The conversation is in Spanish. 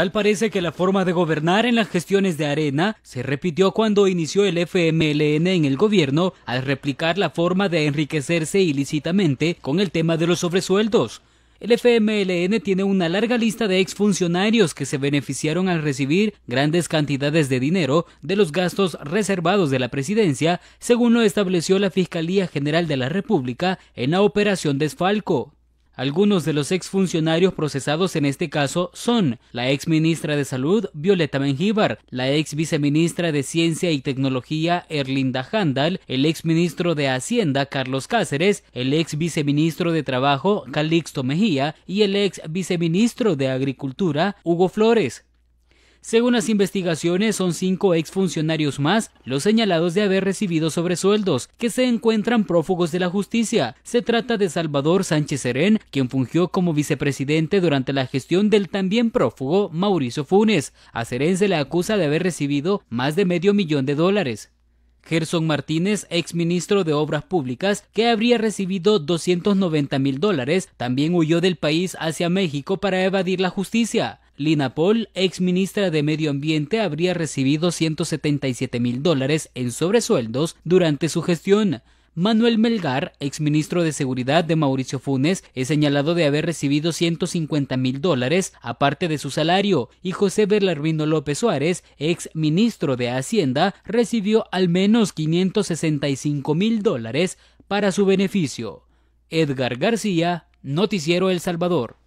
Tal parece que la forma de gobernar en las gestiones de Arena se repitió cuando inició el FMLN en el gobierno al replicar la forma de enriquecerse ilícitamente con el tema de los sobresueldos. El FMLN tiene una larga lista de exfuncionarios que se beneficiaron al recibir grandes cantidades de dinero de los gastos reservados de la presidencia, según lo estableció la Fiscalía General de la República en la Operación Desfalco. Algunos de los exfuncionarios procesados en este caso son la ex ministra de Salud, Violeta Mengíbar, la ex viceministra de Ciencia y Tecnología, Erlinda Handal, el ex ministro de Hacienda, Carlos Cáceres, el ex viceministro de Trabajo, Calixto Mejía, y el ex viceministro de Agricultura, Hugo Flores. Según las investigaciones, son cinco exfuncionarios más los señalados de haber recibido sobresueldos, que se encuentran prófugos de la justicia. Se trata de Salvador Sánchez Serén, quien fungió como vicepresidente durante la gestión del también prófugo Mauricio Funes. A Serén se le acusa de haber recibido más de medio millón de dólares. Gerson Martínez, exministro de Obras Públicas, que habría recibido 290 mil dólares, también huyó del país hacia México para evadir la justicia. Lina Paul, ex ministra de Medio Ambiente, habría recibido 177 mil dólares en sobresueldos durante su gestión. Manuel Melgar, ex ministro de Seguridad de Mauricio Funes, es señalado de haber recibido 150 mil dólares aparte de su salario, y José Berlarvino López Suárez, ex ministro de Hacienda, recibió al menos 565 mil dólares para su beneficio. Edgar García, Noticiero El Salvador.